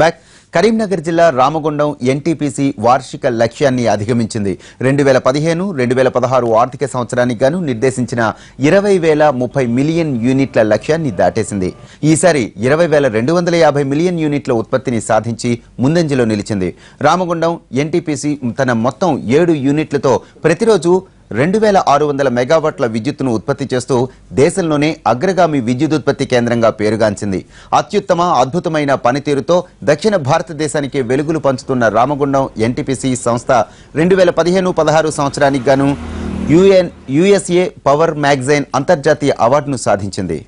back Karimnagar జిల్లా Ramagundam NTPC వార్షిక లక్ష్యాన్ని అధిగమించింది రెండు వేల పదిహేను రెండు వేల పదహారు ఆర్థిక సంవత్సరానికి గాను నిర్దేశించిన ఇరవై వేల ముప్పై మిలియన్ యూనిట్ల లక్ష్యాన్ని దాటేసింది ఈసారి ఇరవై వేల రెండు వందల యాభై మిలియన్ యూనిట్ల ఉత్పత్తిని సాధించి ముందంజలో నిలిచింది రామగుండం ఎన్టీపీసీ తన మొత్తం ఏడు యూనిట్లతో ప్రతిరోజు రెండు వేల ఆరు వందల మెగావాట్ల విద్యుత్తును ఉత్పత్తి చేస్తూ దేశంలోనే అగ్రగామి విద్యుదుత్పత్తి కేంద్రంగా పేరుగాంచింది అత్యుత్తమ అద్భుతమైన పనితీరుతో దక్షిణ భారతదేశానికి వెలుగులు పంచుతున్న రామగుండం ఎన్టీపీసీ సంస్థ రెండు వేల పదిహేను పదహారు సంవత్సరానికి గాను యుఎన్ యుఎస్ఏ పవర్ మ్యాగజైన్ అంతర్జాతీయ అవార్డును సాధించింది